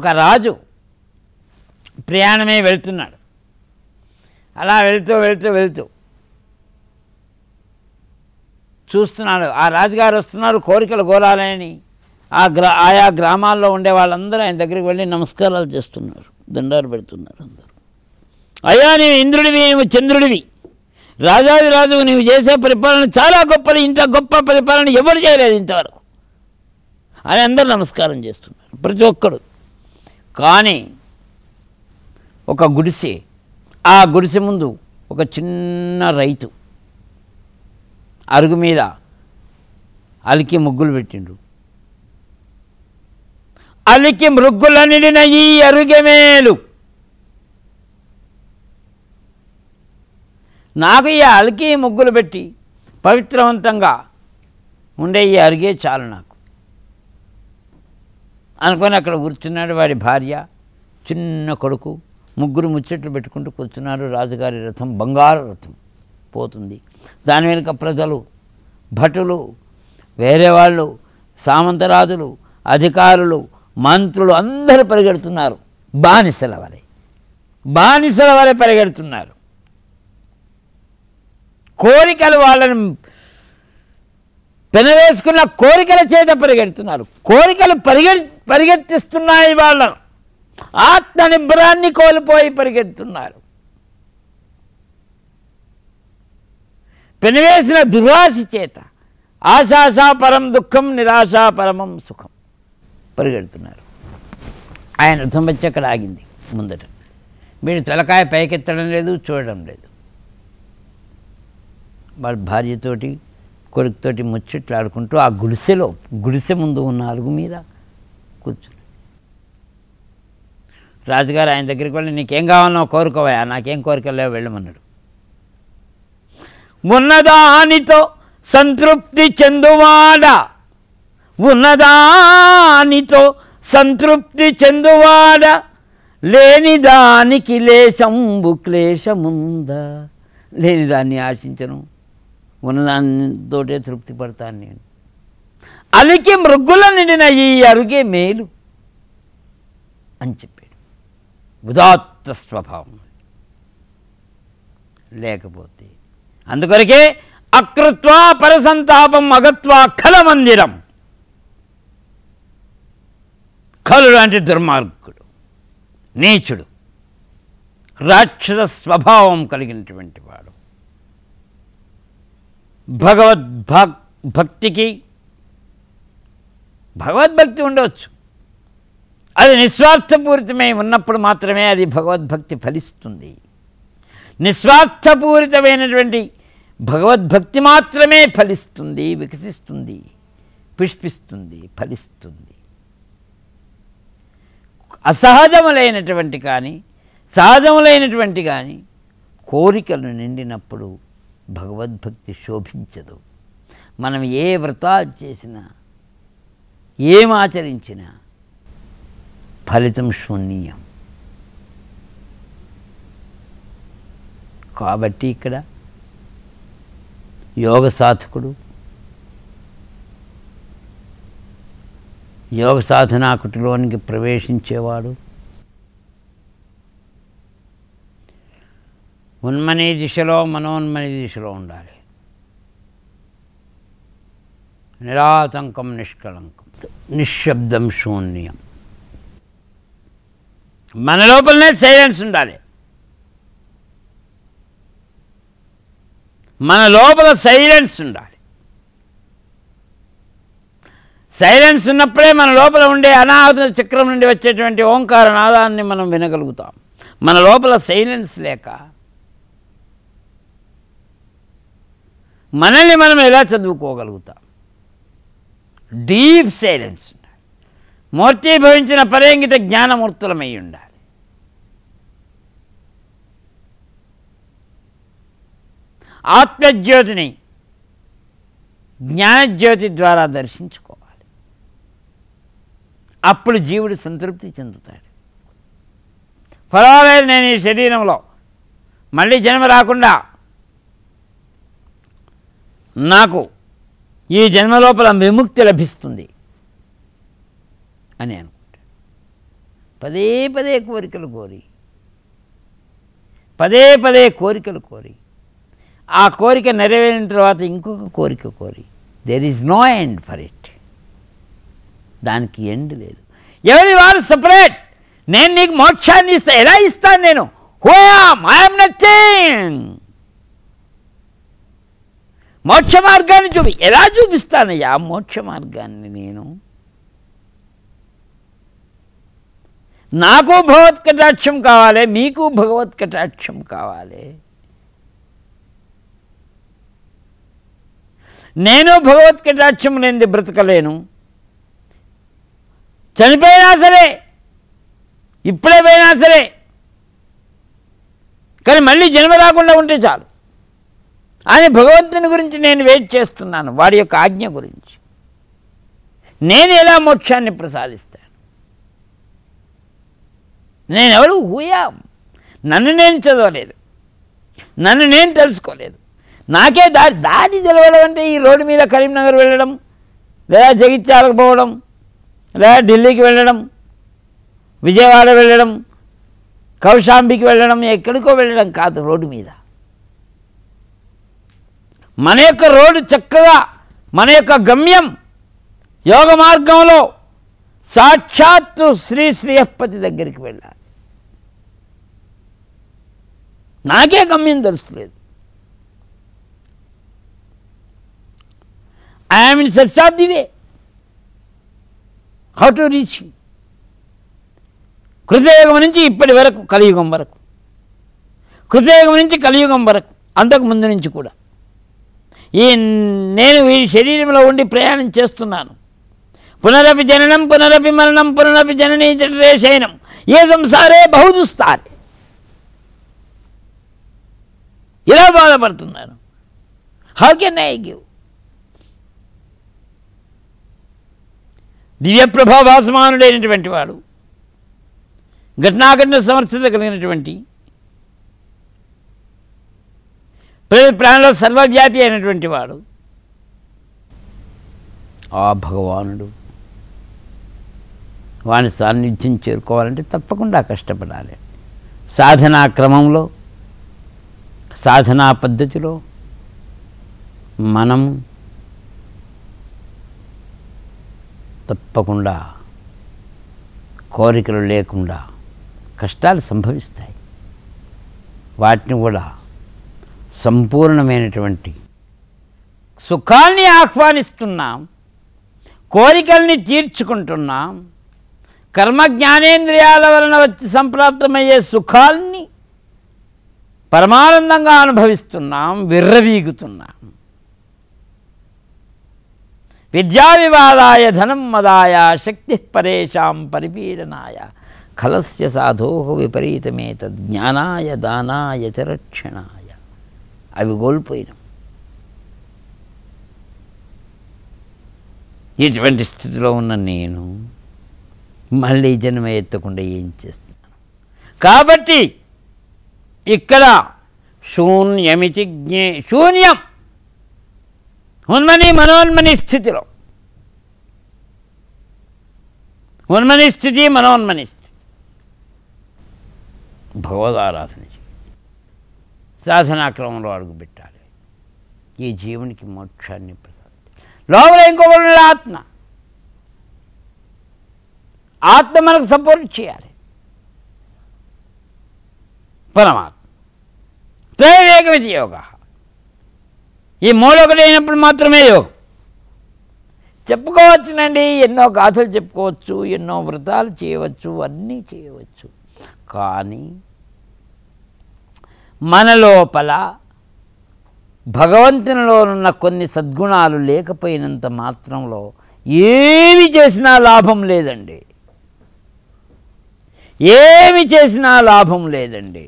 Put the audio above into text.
ఒక రాజు ప్రయాణమే వెళ్తున్నాడు అలా వెళ్తూ వెళ్తూ వెళ్తూ చూస్తున్నాడు ఆ రాజుగారు వస్తున్నారు కోరికలు కోరాలని ఆ గ్రా ఆయా గ్రామాల్లో ఉండే వాళ్ళందరూ ఆయన దగ్గరికి వెళ్ళి నమస్కారాలు చేస్తున్నారు దండారు పెడుతున్నారు అందరూ అయ్యా నీవు ఇంద్రుడివి నీవు చంద్రుడివి రాజాది నీవు చేసే పరిపాలన చాలా గొప్పది ఇంత గొప్ప పరిపాలన ఎవరు చేయలేదు ఇంతవరకు అని అందరూ నమస్కారం చేస్తున్నారు ప్రతి ఒక్కడు కానీ ఒక గుడిసె ఆ గుడిసె ముందు ఒక చిన్న రైతు అరుగు మీద అలికి ముగ్గులు పెట్టిండు అలికి మృగ్గుల నిండిన ఈ అరుగమేలు నాకు ఈ అలికి ముగ్గులు పెట్టి పవిత్రవంతంగా ఉండే ఈ అరిగే చాలు నాకు అనుకొని అక్కడ కూర్చున్నాడు వాడి భార్య చిన్న కొడుకు ముగ్గురు ముచ్చట్లు పెట్టుకుంటూ కూర్చున్నారు రాజుగారి రథం బంగారు రథం పోతుంది దాని వెనుక ప్రజలు భటులు వేరే వాళ్ళు సామంతరాజులు అధికారులు మంత్రులు అందరూ పరిగెడుతున్నారు బానిసల వలె బానిసల వలె పరిగెడుతున్నారు కోరికలు వాళ్ళని పెనవేసుకున్న కోరికల చేత పరిగెడుతున్నారు కోరికలు పరిగెడు పరిగెత్తిస్తున్నాయి వాళ్ళను ఆత్మ నిబ్రాన్ని కోల్పోయి పరిగెత్తున్నారు పెనివేసిన దురాశి చేత ఆశాశాపరం దుఃఖం నిరాశాపరమం సుఖం పరిగెడుతున్నారు ఆయన అర్థం వచ్చి అక్కడ ఆగింది ముందట మీరు తలకాయ పైకెత్తడం లేదు చూడడం లేదు వాళ్ళ భార్యతోటి కొడుకుతోటి ముచ్చట్లాడుకుంటూ ఆ గుడిసెలో గుడిసె ముందు ఉన్న అరుగు మీద కూర్చుని రాజుగారు ఆయన దగ్గరికి వెళ్ళి నీకేం కావాలో కోరుకోవా నాకేం కోరికలేవు వెళ్ళమన్నాడు ఉన్నదానితో సంతృప్తి చెందువాడ ఉన్నదానితో సంతృప్తి చెందువాడ లేని దానికి లేశంబు క్లేశముందా లేని దాన్ని ఆశించను ఉన్నదానితోటే తృప్తి పడతాను నేను అలికి మృగ్గుల నిండిన ఈ అరుగే మేలు అని చెప్పాడు ఉదాత్త స్వభావం లేకపోతే అందుకొరకే అకృత్వా పరసంతాపం అగత్వా ఖల మందిరం ఖలు లాంటి దుర్మార్గుడు నీచుడు రాక్షస స్వభావం కలిగినటువంటి వాడు భగవద్భక్ భక్తికి భగవద్భక్తి ఉండవచ్చు అది నిస్వార్థపూరితమై ఉన్నప్పుడు మాత్రమే అది భగవద్భక్తి ఫలిస్తుంది నిస్వార్థపూరితమైనటువంటి భగవద్భక్తి మాత్రమే ఫలిస్తుంది వికసిస్తుంది పుష్పిస్తుంది ఫలిస్తుంది అసహజములైనటువంటి కానీ సహజములైనటువంటి కానీ కోరికలు నిండినప్పుడు భగవద్భక్తి శోభించదు మనం ఏ వ్రతాలు చేసినా ఆచరించిన ఫలితం శూన్యం కాబట్టి ఇక్కడ యోగ సాధకుడు యోగ సాధనాకుటిలోనికి ప్రవేశించేవాడు ఉన్మని దిశలో మనోన్మని దిశలో ఉండాలి నిరాతంకం నిష్కలంకం నిశ్శబ్దం శూన్యం మన లోపలనే సైలెన్స్ ఉండాలి మన లోపల సైలెన్స్ ఉండాలి సైలెన్స్ ఉన్నప్పుడే మన లోపల ఉండే అనాహత చక్రం నుండి వచ్చేటువంటి ఓంకార నాదాన్ని మనం వినగలుగుతాం మన లోపల సైలెన్స్ లేక మనల్ని మనం ఎలా చదువుకోగలుగుతాం డీప్ సైలెన్స్ మూర్తిభవించిన పరేంగిత జ్ఞానమూర్తులమై ఉండాలి ఆత్మజ్యోతిని జ్ఞానజ్యోతి ద్వారా దర్శించుకోవాలి అప్పుడు జీవుడు సంతృప్తి చెందుతాడు ఫలవలేదు నేను ఈ శరీరంలో మళ్ళీ జన్మ రాకుండా నాకు ఈ జన్మలోపల విముక్తి లభిస్తుంది అని అనుకుంటాడు పదే పదే కోరికలు కోరి పదే పదే కోరికలు కోరి ఆ కోరిక నెరవేరిన తర్వాత ఇంకొక కోరిక కోరి there is no end for it దానికి ఎండ్ లేదు ఎవరి వారు సపరేట్ నేను నీకు మోక్షాన్ని ఇస్తా ఎలా ఇస్తాను నేను హోయామ్ ఐఎమ్ నచ్చే మోక్ష మార్గాన్ని చూపి ఎలా చూపిస్తానయ్యా మోక్ష మార్గాన్ని నేను నాకు భగవత్ కటాక్షం కావాలి మీకు భగవత్ కటాక్షం కావాలి నేను భగవత్ కటాక్షం నేను బ్రతకలేను చనిపోయినా సరే ఇప్పుడే పోయినా సరే కానీ మళ్ళీ జన్మ రాకుండా ఉంటే చాలు అని భగవంతుని గురించి నేను వెయిట్ చేస్తున్నాను వాడి యొక్క ఆజ్ఞ గురించి నేను ఎలా మోక్షాన్ని ప్రసాదిస్తాను నేనెవడు హూయా నన్ను నేను చదవలేదు నన్ను నేను తెలుసుకోలేదు నాకే దారి దారి తెలవడం అంటే ఈ రోడ్డు మీద కరీంనగర్ వెళ్ళడం లేదా జగిత్యాలకు పోవడం లేదా ఢిల్లీకి వెళ్ళడం విజయవాడ వెళ్ళడం కౌశాంబికి వెళ్ళడం ఎక్కడికో వెళ్ళడం కాదు రోడ్డు మీద మన యొక్క రోడ్డు చక్కగా మన యొక్క గమ్యం యోగ మార్గంలో సాక్షాత్తు శ్రీ శ్రీయపతి దగ్గరికి వెళ్ళాలి నాకే గమ్యం తెలుస్తలేదు I'm in search of the way how to reach కృతయుగం నుంచి ఇప్పటి వరకు కలియుగం వరకు కృతయుగం నుంచి కలియుగం వరకు అంతకు ముందు నుంచి కూడా ఈ నేను వీరి శరీరంలో ఉండి ప్రయాణం చేస్తున్నాను పునరపి జననం పునరపి మరణం పునరపి జననీ శయనం ఏ సంసారే బహుదుస్తారే ఇలా బాధపడుతున్నాను హౌ కెన్ ఐ గివ్ దివ్యప్రభాభాసమానుడైనటువంటి వాడు ఘటనాఘటన సమర్థత కలిగినటువంటి ప్రతి ప్రాణంలో సర్వజాతి అయినటువంటి వాడు ఆ భగవానుడు వాని సాన్నిధ్యం చేరుకోవాలంటే తప్పకుండా కష్టపడాలి సాధనా క్రమంలో సాధనా పద్ధతిలో మనం తప్పకుండా కోరికలు లేకుండా కష్టాలు సంభవిస్తాయి వాటిని కూడా సంపూర్ణమైనటువంటి సుఖాన్ని ఆహ్వానిస్తున్నాం కోరికల్ని తీర్చుకుంటున్నాం కర్మ జ్ఞానేంద్రియాల వలన వచ్చి సంప్రాప్తమయ్యే సుఖాల్ని పరమానందంగా అనుభవిస్తున్నాం విర్రవీగుతున్నాం విద్యా వివాదాయ ధనం మదాయ శక్తి పరేషాం పరిపీడనాయ కలస్య సాధో తద్ జ్ఞానాయ దానాయ చరక్షణాయ అవి కోల్పోయినాం ఎటువంటి స్థితిలో ఉన్న నేను మళ్ళీ జన్మ ఎత్తకుండా ఏం చేస్తున్నాను కాబట్టి ఇక్కడ శూన్యమితి జ్ఞే శూన్యం ఉన్మని మనోన్మని స్థితిలో ఉన్మని స్థితి మనోన్మని స్థితి ఆరాధన సాధనాక్రమంలో అడుగుపెట్టాలి ఈ జీవునికి మోక్షాన్ని ప్రసాదించాలి లోపల ఇంకొకరు ఆత్మ ఆత్మ మనకు సపోర్ట్ చేయాలి పరమాత్మ త్రైవేకమితి యోగ ఈ మూలొకటి అయినప్పుడు మాత్రమే యోగం చెప్పుకోవచ్చునండి ఎన్నో గాథలు చెప్పుకోవచ్చు ఎన్నో వ్రతాలు చేయవచ్చు అన్నీ చేయవచ్చు కానీ మన లోపల భగవంతునిలోనున్న కొన్ని సద్గుణాలు లేకపోయినంత మాత్రంలో ఏమి చేసినా లాభం లేదండి ఏమి చేసినా లాభం లేదండి